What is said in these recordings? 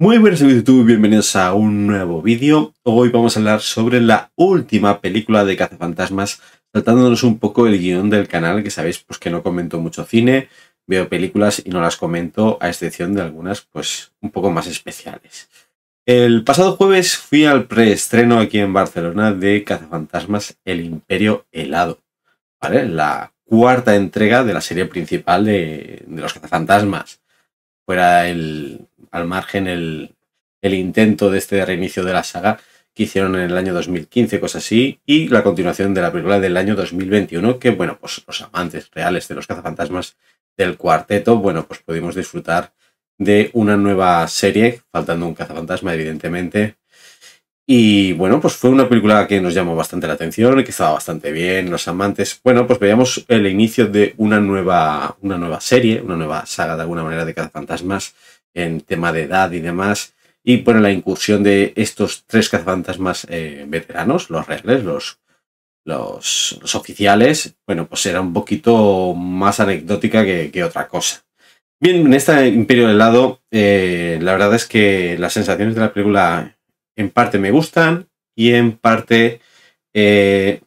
Muy buenas amigos YouTube, bienvenidos a un nuevo vídeo. Hoy vamos a hablar sobre la última película de Cazafantasmas, saltándonos un poco el guión del canal, que sabéis pues, que no comento mucho cine, veo películas y no las comento, a excepción de algunas pues un poco más especiales. El pasado jueves fui al preestreno aquí en Barcelona de Cazafantasmas El Imperio Helado, ¿vale? La cuarta entrega de la serie principal de, de los Cazafantasmas. Fuera el al margen el, intento de este reinicio de la saga que hicieron en el año 2015, cosas así, y la continuación de la película del año 2021, que bueno, pues los amantes reales de los cazafantasmas del cuarteto, bueno, pues pudimos disfrutar de una nueva serie, faltando un cazafantasma, evidentemente. Y bueno, pues fue una película que nos llamó bastante la atención, que estaba bastante bien, los amantes. Bueno, pues veíamos el inicio de una nueva, una nueva serie, una nueva saga de alguna manera de cazafantasmas en tema de edad y demás. Y bueno, la incursión de estos tres cazafantasmas más eh, veteranos, los regles, los, los, oficiales, bueno, pues era un poquito más anecdótica que, otra cosa. Bien, en este Imperio helado, eh, la verdad es que las sensaciones de la película en parte me gustan y en parte eh,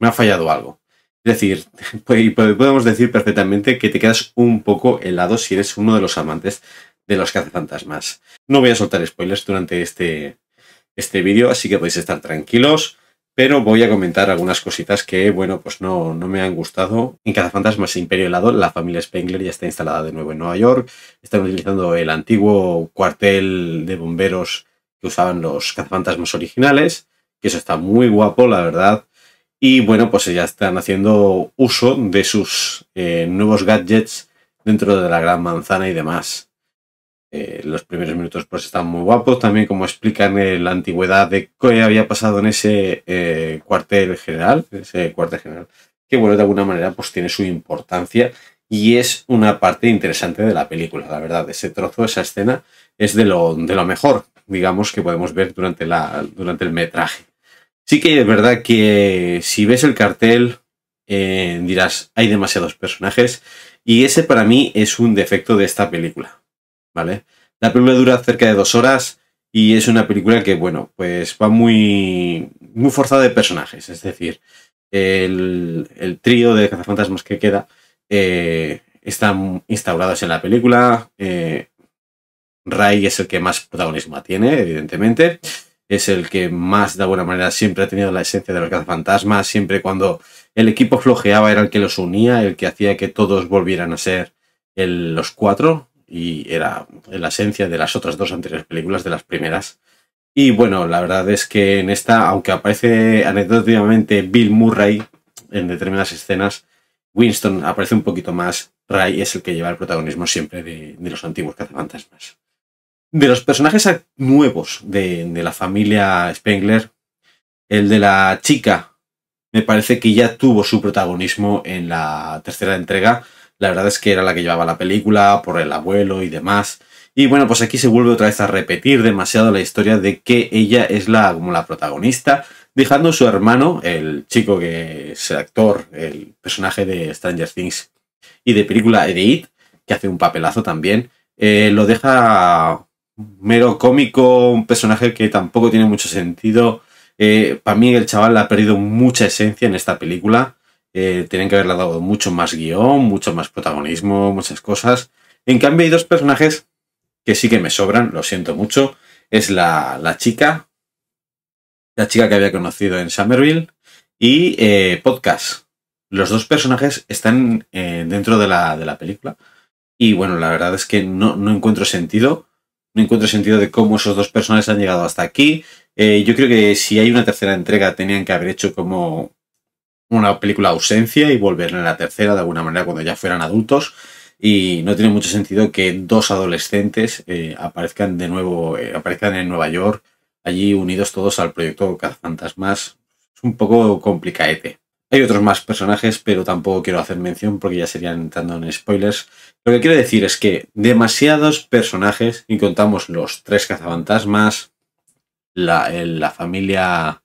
me ha fallado algo. Es decir, pues, podemos decir perfectamente que te quedas un poco helado si eres uno de los amantes de los cazafantasmas. No voy a soltar spoilers durante este, este vídeo, así que podéis estar tranquilos, pero voy a comentar algunas cositas que, bueno, pues no, no me han gustado. En Cazafantasmas Imperio Helado, la familia Spengler ya está instalada de nuevo en Nueva York. Están utilizando el antiguo cuartel de bomberos que usaban los cazafantasmas originales, que eso está muy guapo, la verdad. Y bueno, pues ya están haciendo uso de sus eh, nuevos gadgets dentro de la gran manzana y demás. Eh, los primeros minutos pues están muy guapos, también como explican eh, la antigüedad de qué había pasado en ese eh, cuartel general, ese cuartel general, que bueno, de alguna manera pues tiene su importancia y es una parte interesante de la película, la verdad, ese trozo, esa escena es de lo, de lo mejor, digamos, que podemos ver durante, la, durante el metraje. Sí que es verdad que si ves el cartel dirás, hay demasiados personajes y ese para mí es un defecto de esta película ¿vale? La película dura cerca de dos horas y es una película que, bueno, pues va muy, muy forzada de personajes, es decir, el, el trío de cazafantasmas que queda eh, están instaurados en la película. Eh, Ray es el que más protagonismo tiene, evidentemente. Es el que más, de alguna manera, siempre ha tenido la esencia de los cazafantasmas. Siempre cuando el equipo flojeaba era el que los unía, el que hacía que todos volvieran a ser los cuatro, y era la esencia de las otras dos anteriores películas de las primeras. Y bueno, la verdad es que en esta, aunque aparece anecdóticamente Bill Murray en determinadas escenas, Winston aparece un poquito más, Ray es el que lleva el protagonismo siempre de, los antiguos cazafantasmas. De los personajes nuevos de, de la familia Spengler, el de la chica me parece que ya tuvo su protagonismo en la tercera entrega, la verdad es que era la que llevaba la película, por el abuelo y demás. Y bueno, pues aquí se vuelve otra vez a repetir demasiado la historia de que ella es la, como la protagonista, dejando su hermano, el chico que es el actor, el personaje de Stranger Things y de película Edith, que hace un papelazo también, eh, lo deja mero cómico, un personaje que tampoco tiene mucho sentido. Eh, para mí el chaval ha perdido mucha esencia en esta película. Eh, tienen que haberle dado mucho más guión, mucho más protagonismo, muchas cosas. En cambio, hay dos personajes que sí que me sobran, lo siento mucho. Es la, chica, la chica que había conocido en Somerville, y eh, Podcast. Los dos personajes están eh, dentro de la, película. Y bueno, la verdad es que no, no, encuentro sentido. No encuentro sentido de cómo esos dos personajes han llegado hasta aquí. yo creo que si hay una tercera entrega tenían que haber hecho como una película ausencia y volver en la tercera de alguna manera cuando ya fueran adultos. Y no tiene mucho sentido que dos adolescentes eh, aparezcan de nuevo, eh, aparezcan en Nueva York, allí unidos todos al proyecto Cazafantasmas. Es un poco complicaete. Hay otros más personajes, pero tampoco quiero hacer mención porque ya serían entrando en spoilers. Lo que quiero decir es que demasiados personajes, y contamos los tres cazafantasmas, la, la familia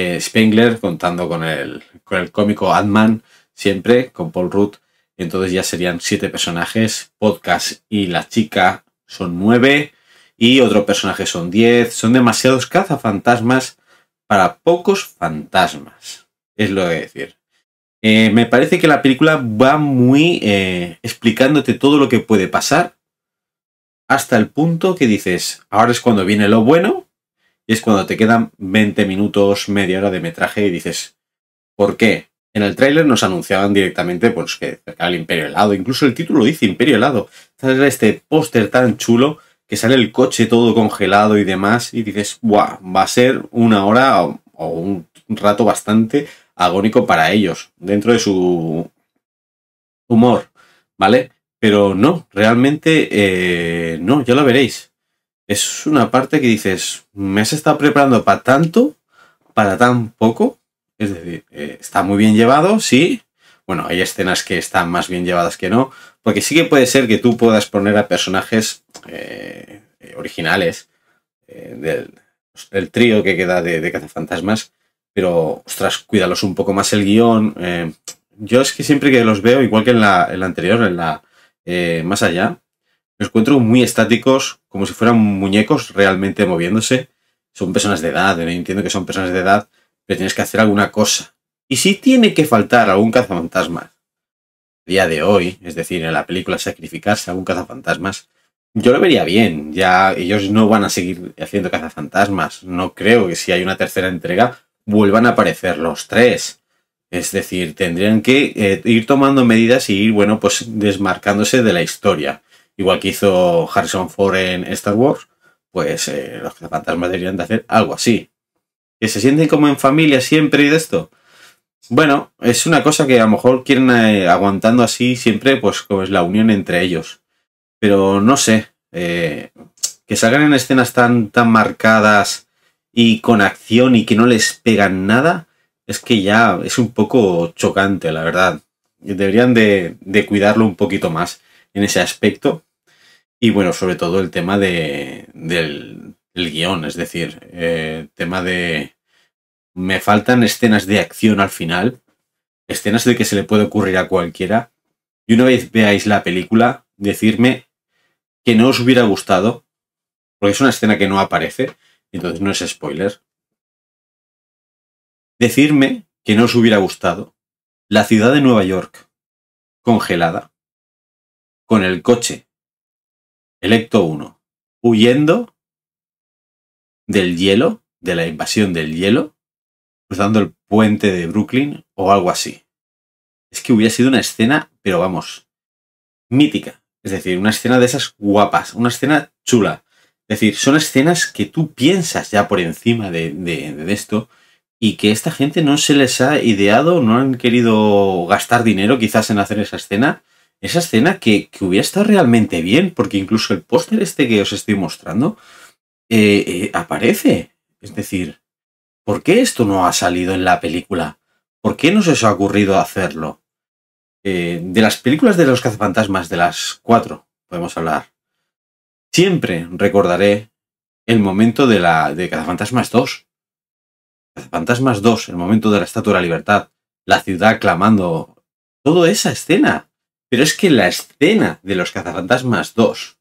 eh, Spengler contando con el, con el cómico Ant-Man, siempre con Paul Rudd. Entonces ya serían siete personajes. Podcast y la chica son nueve. Y otro personaje son diez. Son demasiados cazafantasmas para pocos fantasmas. Es lo que decir. Eh, me parece que la película va muy eh, explicándote todo lo que puede pasar hasta el punto que dices, ahora es cuando viene lo bueno y es cuando te quedan 20 minutos, media hora de metraje y dices, ¿por qué? En el tráiler nos anunciaban directamente pues, que el Imperio Helado. Incluso el título dice Imperio Helado. Sale este póster tan chulo que sale el coche todo congelado y demás. Y dices, ¡buah! Va a ser una hora o, un rato bastante agónico para ellos. Dentro de su humor. ¿Vale? Pero no, realmente eh, no, ya lo veréis es una parte que dices, me has estado preparando para tanto, para tan poco. Es decir, eh, está muy bien llevado, sí. Bueno, hay escenas que están más bien llevadas que no, porque sí que puede ser que tú puedas poner a personajes eh, eh, originales del, trío que queda de, de, Cazafantasmas, pero ostras, cuídalos un poco más el guión. yo es que siempre que los veo, igual que en la, en la anterior, en la más allá, los encuentro muy estáticos, como si fueran muñecos realmente moviéndose. Son personas de edad, entiendo que son personas de edad, pero tienes que hacer alguna cosa. Y si tiene que faltar algún cazafantasmas, día de hoy, es decir, en la película sacrificarse algún cazafantasmas, yo lo vería bien. Ya ellos no van a seguir haciendo cazafantasmas. No creo que si hay una tercera entrega vuelvan a aparecer los tres. Es decir, tendrían que eh, ir tomando medidas y ir, bueno, pues desmarcándose de la historia igual que hizo Harrison Ford en Star Wars, pues eh, los fantasmas deberían de hacer algo así. Que se sienten como en familia siempre y de esto. Bueno, es una cosa que a lo mejor quieren eh, aguantando así siempre, pues como es la unión entre ellos. Pero no sé, eh, que salgan en escenas tan, tan marcadas y con acción y que no les pegan nada, es que ya es un poco chocante, la verdad. Deberían de, de cuidarlo un poquito más en ese aspecto y bueno, sobre todo el tema de, del, guión, es decir, el eh, tema de... Me faltan escenas de acción al final, escenas de que se le puede ocurrir a cualquiera. Y una vez veáis la película, decirme que no os hubiera gustado, porque es una escena que no aparece, entonces no es spoiler. Decirme que no os hubiera gustado la ciudad de Nueva York congelada, con el coche Electo 1. Huyendo del hielo, de la invasión del hielo, cruzando el puente de Brooklyn o algo así. Es que hubiera sido una escena, pero vamos, mítica. Es decir, una escena de esas guapas, una escena chula. Es decir, son escenas que tú piensas ya por encima de, de esto y que esta gente no se les ha ideado, no han querido gastar dinero quizás en hacer esa escena esa escena que, hubiera estado realmente bien, porque incluso el póster este que os estoy mostrando eh, eh, aparece. Es decir, ¿por qué esto no ha salido en la película? ¿Por qué no se os ha ocurrido hacerlo? Eh, de las películas de los cazafantasmas, de las cuatro, podemos hablar. Siempre recordaré el momento de la de Cazafantasmas 2. Cazafantasmas 2, el momento de la Estatua de la Libertad, la ciudad clamando, toda esa escena pero es que la escena de los cazafantasmas 2,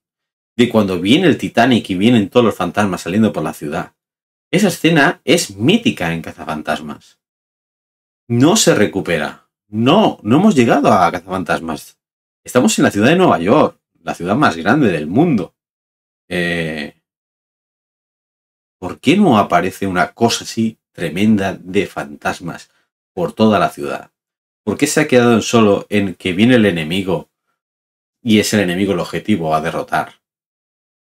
de cuando viene el Titanic y vienen todos los fantasmas saliendo por la ciudad, esa escena es mítica en cazafantasmas. No se recupera. No, no hemos llegado a cazafantasmas. Estamos en la ciudad de Nueva York, la ciudad más grande del mundo. Eh, ¿Por qué no aparece una cosa así tremenda de fantasmas por toda la ciudad? ¿Por qué se ha quedado en solo en que viene el enemigo y es el enemigo el objetivo a derrotar?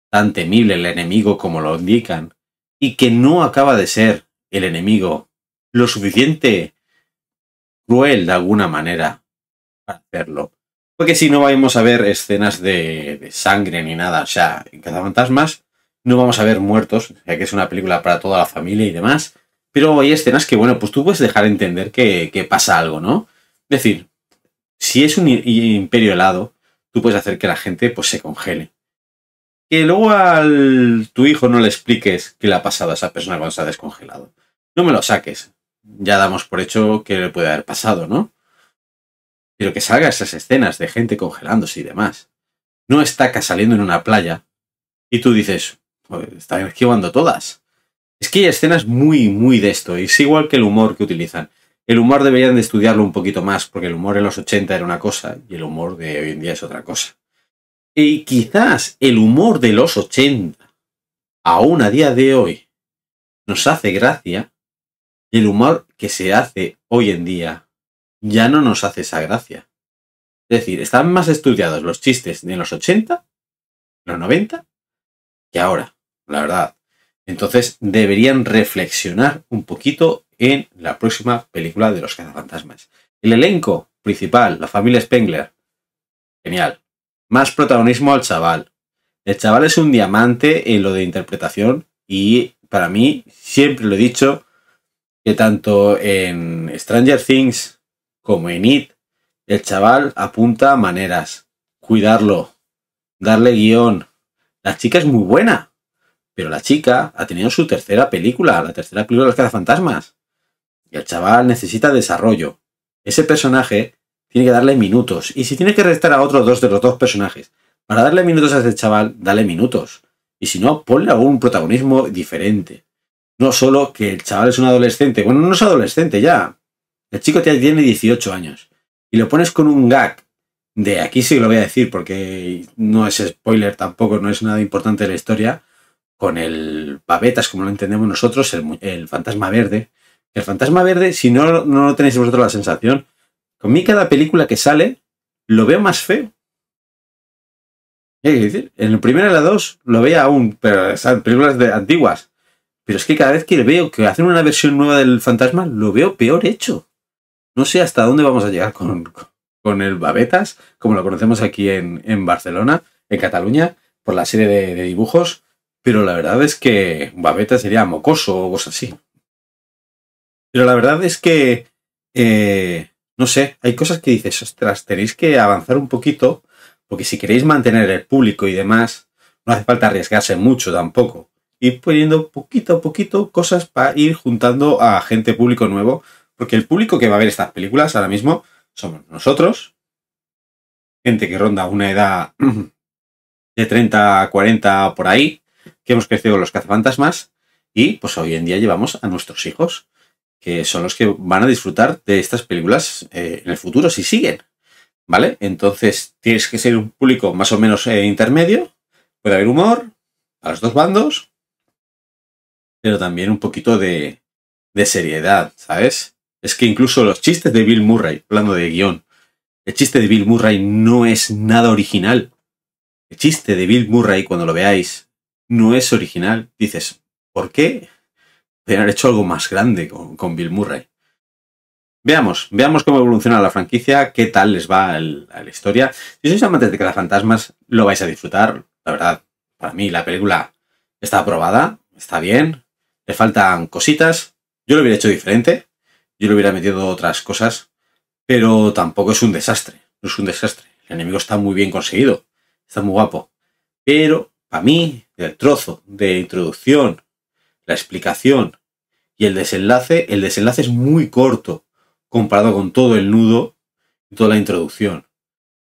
Tan temible el enemigo como lo indican y que no acaba de ser el enemigo lo suficiente cruel de alguna manera para hacerlo. Porque si no vamos a ver escenas de, sangre ni nada, o sea, en Cazafantasmas no vamos a ver muertos, ya que es una película para toda la familia y demás, pero hay escenas que, bueno, pues tú puedes dejar entender que pasa algo, ¿no? decir, si es un imperio helado, tú puedes hacer que la gente pues, se congele. Que luego a tu hijo no le expliques qué le ha pasado a esa persona cuando se ha descongelado. No me lo saques. Ya damos por hecho que le puede haber pasado, ¿no? Pero que salga esas escenas de gente congelándose y demás. No estaca saliendo en una playa y tú dices, pues, están esquivando todas. Es que hay escenas muy, muy de esto. Y Es igual que el humor que utilizan el humor deberían de estudiarlo un poquito más, porque el humor en los 80 era una cosa y el humor de hoy en día es otra cosa. Y quizás el humor de los 80, aún a día de hoy, nos hace gracia y el humor que se hace hoy en día ya no nos hace esa gracia. Es decir, están más estudiados los chistes de los 80, los 90, que ahora, la verdad. Entonces deberían reflexionar un poquito en la próxima película de los cazafantasmas. El elenco principal, la familia Spengler. Genial. Más protagonismo al chaval. El chaval es un diamante en lo de interpretación y para mí, siempre lo he dicho, que tanto en Stranger Things como en It, el chaval apunta a maneras. Cuidarlo, darle guión. La chica es muy buena, pero la chica ha tenido su tercera película, la tercera película de los cazafantasmas. Y el chaval necesita desarrollo. Ese personaje tiene que darle minutos. Y si tiene que restar a otros dos de los dos personajes para darle minutos a ese chaval, dale minutos. Y si no, ponle algún protagonismo diferente. No solo que el chaval es un adolescente. Bueno, no es adolescente ya. El chico tiene 18 años. Y lo pones con un gag de aquí sí lo voy a decir porque no es spoiler tampoco, no es nada importante de la historia, con el pavetas como lo entendemos nosotros, el fantasma verde, el fantasma verde, si no, no tenéis vosotros la sensación, con mí cada película que sale lo veo más feo. ¿Qué decir? En el primero de la dos lo veía aún, pero son películas de, antiguas. Pero es que cada vez que veo que hacen una versión nueva del fantasma, lo veo peor hecho. No sé hasta dónde vamos a llegar con, el Babetas, como lo conocemos aquí en, Barcelona, en Cataluña, por la serie de, dibujos. Pero la verdad es que Babetas sería mocoso o cosas así. Pero la verdad es que, eh, no sé, hay cosas que dices, ostras, tenéis que avanzar un poquito, porque si queréis mantener el público y demás, no hace falta arriesgarse mucho tampoco. Ir poniendo poquito a poquito cosas para ir juntando a gente público nuevo, porque el público que va a ver estas películas ahora mismo somos nosotros, gente que ronda una edad de 30 a 40 por ahí, que hemos crecido los cazafantasmas, y pues hoy en día llevamos a nuestros hijos que son los que van a disfrutar de estas películas eh, en el futuro, si siguen. ¿Vale? Entonces, tienes que ser un público más o menos eh, intermedio, puede haber humor a los dos bandos, pero también un poquito de, de seriedad, ¿sabes? Es que incluso los chistes de Bill Murray, hablando de guión, el chiste de Bill Murray no es nada original. El chiste de Bill Murray, cuando lo veáis, no es original. Dices, ¿por qué Podrían haber hecho algo más grande con, Bill Murray. Veamos, veamos cómo evoluciona la franquicia, qué tal les va a la historia. Si sois amantes de fantasmas, lo vais a disfrutar. La verdad, para mí la película está aprobada, está bien, le faltan cositas. Yo lo hubiera hecho diferente, yo le hubiera metido otras cosas, pero tampoco es un desastre, no es un desastre. El enemigo está muy bien conseguido, está muy guapo. Pero para mí, el trozo de introducción la explicación y el desenlace, el desenlace es muy corto comparado con todo el nudo y toda la introducción.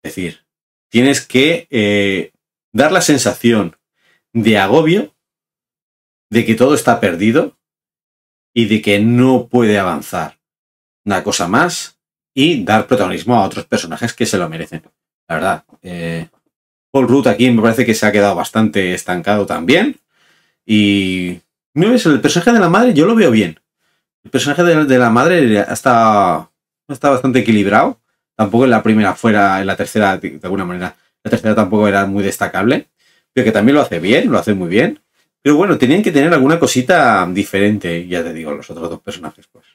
Es decir, tienes que eh, dar la sensación de agobio, de que todo está perdido y de que no puede avanzar. Una cosa más y dar protagonismo a otros personajes que se lo merecen. La verdad, eh, Paul Ruth aquí me parece que se ha quedado bastante estancado también y no El personaje de la madre yo lo veo bien. El personaje de, la madre está, está bastante equilibrado. Tampoco en la primera fuera, en la tercera, de alguna manera, la tercera tampoco era muy destacable. Pero que también lo hace bien, lo hace muy bien. Pero bueno, tenían que tener alguna cosita diferente, ya te digo, los otros dos personajes, pues.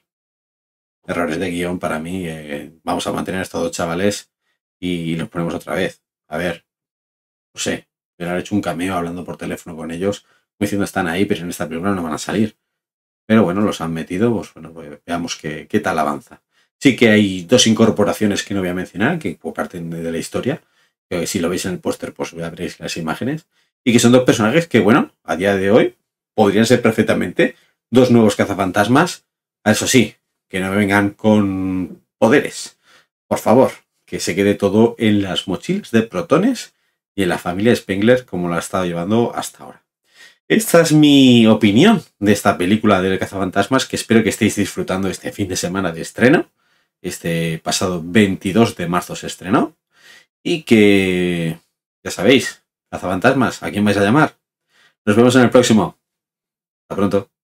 Errores de guión para mí. Eh, vamos a mantener a estos dos chavales y los ponemos otra vez. A ver, no sé, pero han hecho un cameo hablando por teléfono con ellos diciendo están ahí, pero en esta película no van a salir. Pero bueno, los han metido, pues bueno, pues veamos qué, tal avanza. Sí que hay dos incorporaciones que no voy a mencionar, que parten de la historia, que si lo veis en el póster, pues veréis las imágenes, y que son dos personajes que, bueno, a día de hoy podrían ser perfectamente dos nuevos cazafantasmas, eso sí, que no vengan con poderes, por favor, que se quede todo en las mochilas de protones y en la familia Spengler como la ha estado llevando hasta ahora. Esta es mi opinión de esta película del cazafantasmas que espero que estéis disfrutando este fin de semana de estreno. Este pasado 22 de marzo se estrenó. Y que, ya sabéis, cazafantasmas, ¿a quién vais a llamar? Nos vemos en el próximo. Hasta pronto.